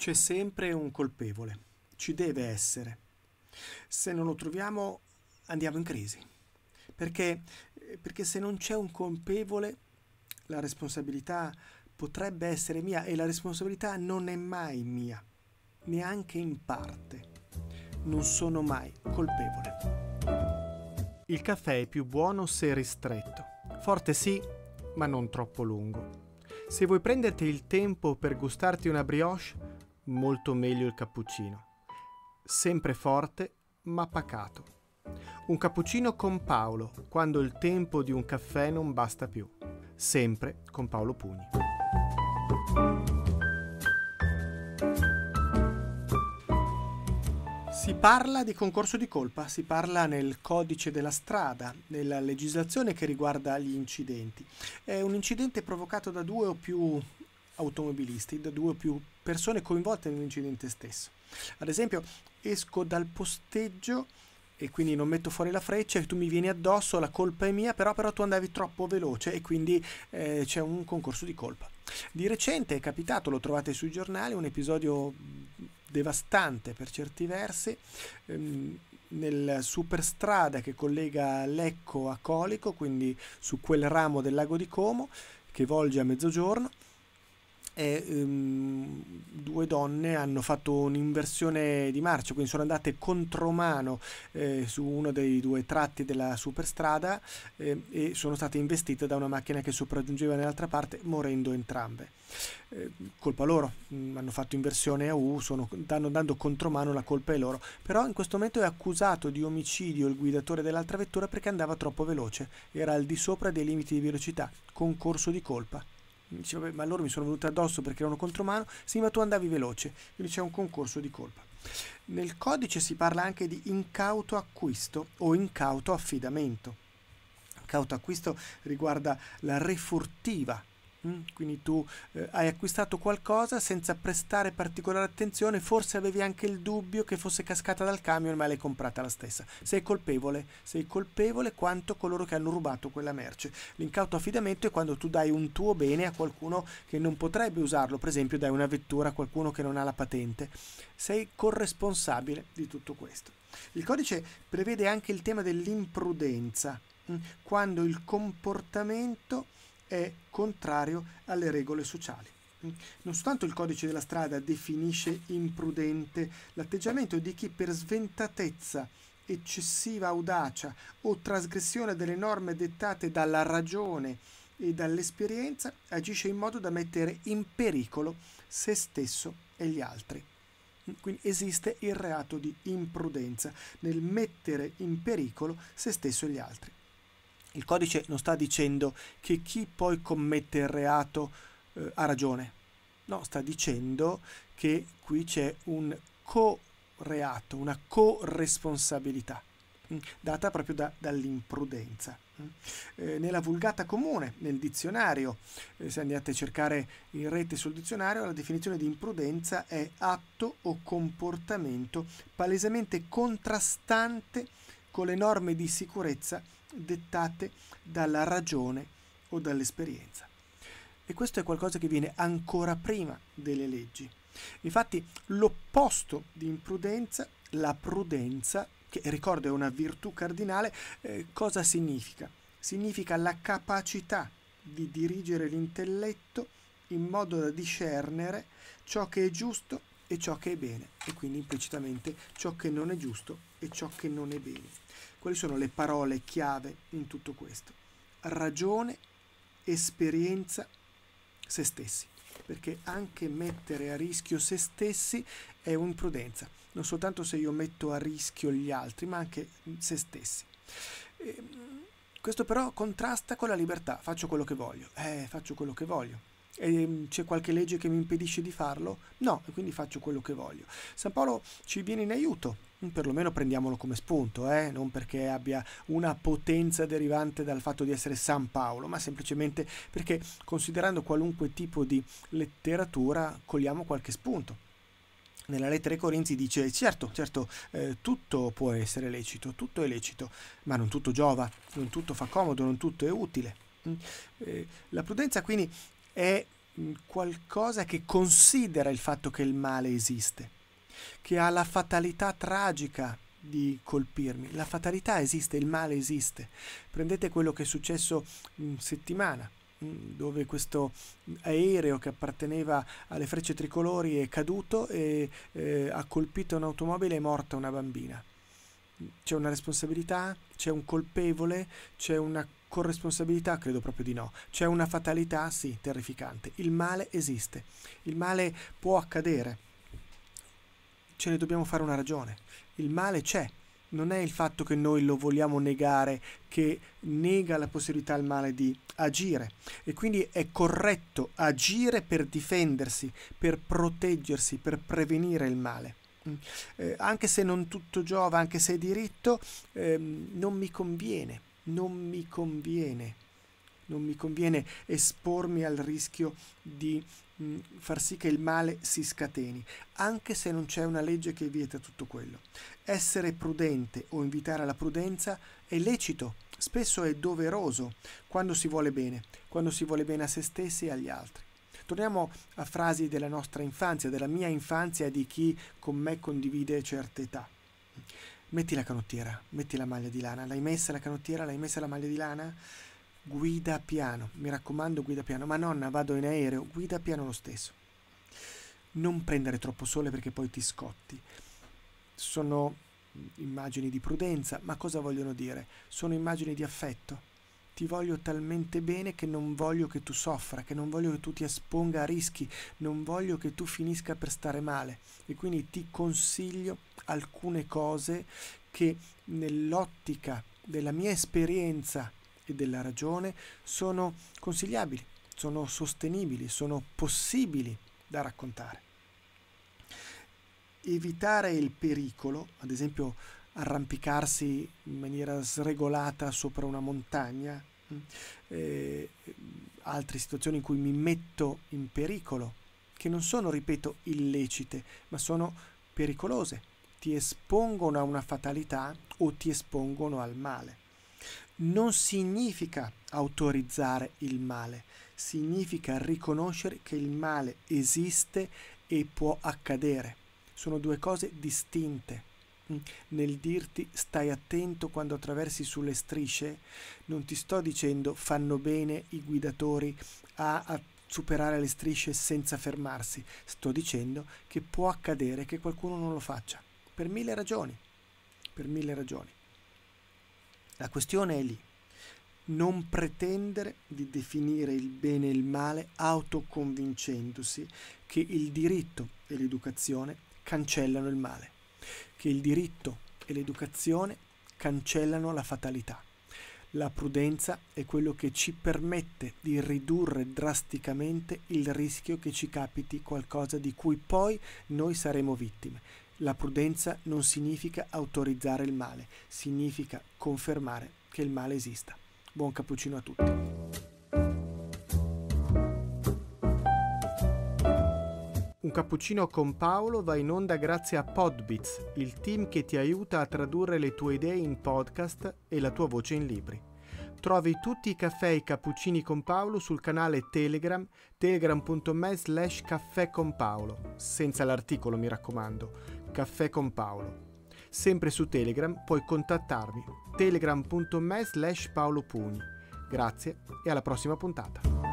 C'è sempre un colpevole, ci deve essere. Se non lo troviamo andiamo in crisi, perché, perché se non c'è un colpevole la responsabilità potrebbe essere mia e la responsabilità non è mai mia, neanche in parte. Non sono mai colpevole. Il caffè è più buono se ristretto. Forte sì, ma non troppo lungo. Se vuoi prenderti il tempo per gustarti una brioche, molto meglio il cappuccino. Sempre forte, ma pacato. Un cappuccino con Paolo, quando il tempo di un caffè non basta più. Sempre con Paolo Pugni. Si parla di concorso di colpa, si parla nel codice della strada, nella legislazione che riguarda gli incidenti. È un incidente provocato da due o più automobilisti, da due o più persone coinvolte nell'incidente stesso. Ad esempio, esco dal posteggio e quindi non metto fuori la freccia e tu mi vieni addosso, la colpa è mia, però, però tu andavi troppo veloce e quindi eh, c'è un concorso di colpa. Di recente è capitato, lo trovate sui giornali, un episodio devastante per certi versi. Ehm, nel superstrada che collega Lecco a Colico, quindi su quel ramo del lago di Como che volge a mezzogiorno, e um, due donne hanno fatto un'inversione di marcia, quindi sono andate contromano eh, su uno dei due tratti della superstrada eh, e sono state investite da una macchina che sopraggiungeva nell'altra parte, morendo entrambe. Eh, colpa loro, mh, mm, hanno fatto inversione a U, sono, stanno dando contromano, la colpa è loro. Però in questo momento è accusato di omicidio il guidatore dell'altra vettura perché andava troppo veloce, era al di sopra dei limiti di velocità, concorso di colpa. Dicevo, beh, ma loro mi sono venuti addosso perché erano contromano. Sì, ma tu andavi veloce, quindi c'è un concorso di colpa. Nel codice si parla anche di incauto acquisto o incauto affidamento. Incauto acquisto riguarda la refurtiva Mm? Quindi tu eh, hai acquistato qualcosa senza prestare particolare attenzione, forse avevi anche il dubbio che fosse cascata dal camion, ma l'hai comprata la stessa. Sei colpevole, sei colpevole quanto coloro che hanno rubato quella merce. L'incauto affidamento è quando tu dai un tuo bene a qualcuno che non potrebbe usarlo, per esempio dai una vettura a qualcuno che non ha la patente. Sei corresponsabile di tutto questo. Il codice prevede anche il tema dell'imprudenza, mm? quando il comportamento è contrario alle regole sociali. Non soltanto il codice della strada definisce imprudente l'atteggiamento di chi per sventatezza, eccessiva audacia o trasgressione delle norme dettate dalla ragione e dall'esperienza agisce in modo da mettere in pericolo se stesso e gli altri. Quindi esiste il reato di imprudenza nel mettere in pericolo se stesso e gli altri. Il codice non sta dicendo che chi poi commette il reato eh, ha ragione, no, sta dicendo che qui c'è un co-reato, una corresponsabilità mm, data proprio da, dall'imprudenza. Mm. Eh, nella vulgata comune, nel dizionario, eh, se andate a cercare in rete sul dizionario, la definizione di imprudenza è atto o comportamento palesemente contrastante con le norme di sicurezza dettate dalla ragione o dall'esperienza. E questo è qualcosa che viene ancora prima delle leggi. Infatti l'opposto di imprudenza, la prudenza, che ricordo è una virtù cardinale, eh, cosa significa? Significa la capacità di dirigere l'intelletto in modo da discernere ciò che è giusto e ciò che è bene e quindi implicitamente ciò che non è giusto e ciò che non è bene. Quali sono le parole chiave in tutto questo? Ragione, esperienza, se stessi, perché anche mettere a rischio se stessi è un'imprudenza, non soltanto se io metto a rischio gli altri, ma anche se stessi. E, ehm, questo però contrasta con la libertà, faccio quello che voglio, eh, faccio quello che voglio, ehm, c'è qualche legge che mi impedisce di farlo? No, e quindi faccio quello che voglio. San Paolo ci viene in aiuto, mm, perlomeno prendiamolo come spunto, eh? non perché abbia una potenza derivante dal fatto di essere San Paolo, ma semplicemente perché considerando qualunque tipo di letteratura cogliamo qualche spunto nella lettera ai Corinzi dice certo, certo, eh, tutto può essere lecito, tutto è lecito, ma non tutto giova, non tutto fa comodo, non tutto è utile. Mm, eh, la prudenza quindi è mm, qualcosa che considera il fatto che il male esiste, che ha la fatalità tragica di colpirmi. La fatalità esiste, il male esiste. Prendete quello che è successo in mm, settimana mm, dove questo aereo che apparteneva alle frecce tricolori è caduto e eh, ha colpito un'automobile e è morta una bambina. C'è una responsabilità, c'è un colpevole, c'è una con responsabilità credo proprio di no. C'è una fatalità, sì, terrificante. Il male esiste. Il male può accadere. Ce ne dobbiamo fare una ragione. Il male c'è. Non è il fatto che noi lo vogliamo negare, che nega la possibilità al male di agire. E quindi è corretto agire per difendersi, per proteggersi, per prevenire il male. Mm. Eh, anche se non tutto giova, anche se è diritto, eh, non mi conviene non mi conviene. Non mi conviene espormi al rischio di mh, mm, far sì che il male si scateni, anche se non c'è una legge che vieta tutto quello. Essere prudente o invitare alla prudenza è lecito, spesso è doveroso, quando si vuole bene, quando si vuole bene a se stessi e agli altri. Torniamo a frasi della nostra infanzia, della mia infanzia e di chi con me condivide certe età metti la canottiera, metti la maglia di lana, l'hai messa la canottiera, l'hai messa la maglia di lana, guida piano, mi raccomando guida piano, ma nonna vado in aereo, guida piano lo stesso. Non prendere troppo sole perché poi ti scotti. Sono immagini di prudenza, ma cosa vogliono dire? Sono immagini di affetto ti voglio talmente bene che non voglio che tu soffra, che non voglio che tu ti esponga a rischi, non voglio che tu finisca per stare male. E quindi ti consiglio alcune cose che nell'ottica della mia esperienza e della ragione sono consigliabili, sono sostenibili, sono possibili da raccontare. Evitare il pericolo, ad esempio arrampicarsi in maniera sregolata sopra una montagna eh, altre situazioni in cui mi metto in pericolo, che non sono, ripeto, illecite, ma sono pericolose, ti espongono a una fatalità o ti espongono al male. Non significa autorizzare il male, significa riconoscere che il male esiste e può accadere. Sono due cose distinte. Mm. nel dirti stai attento quando attraversi sulle strisce, non ti sto dicendo fanno bene i guidatori a, a superare le strisce senza fermarsi, sto dicendo che può accadere che qualcuno non lo faccia, per mille ragioni, per mille ragioni. La questione è lì, non pretendere di definire il bene e il male autoconvincendosi che il diritto e l'educazione cancellano il male che il diritto e l'educazione cancellano la fatalità. La prudenza è quello che ci permette di ridurre drasticamente il rischio che ci capiti qualcosa di cui poi noi saremo vittime. La prudenza non significa autorizzare il male, significa confermare che il male esista. Buon cappuccino a tutti. Un cappuccino con Paolo va in onda grazie a Podbits, il team che ti aiuta a tradurre le tue idee in podcast e la tua voce in libri. Trovi tutti i caffè e i cappuccini con Paolo sul canale Telegram, telegram.me slash caffè con Paolo, senza l'articolo mi raccomando, caffè con Paolo. Sempre su Telegram puoi contattarmi, telegram.me slash paolopugni. Grazie e alla prossima puntata.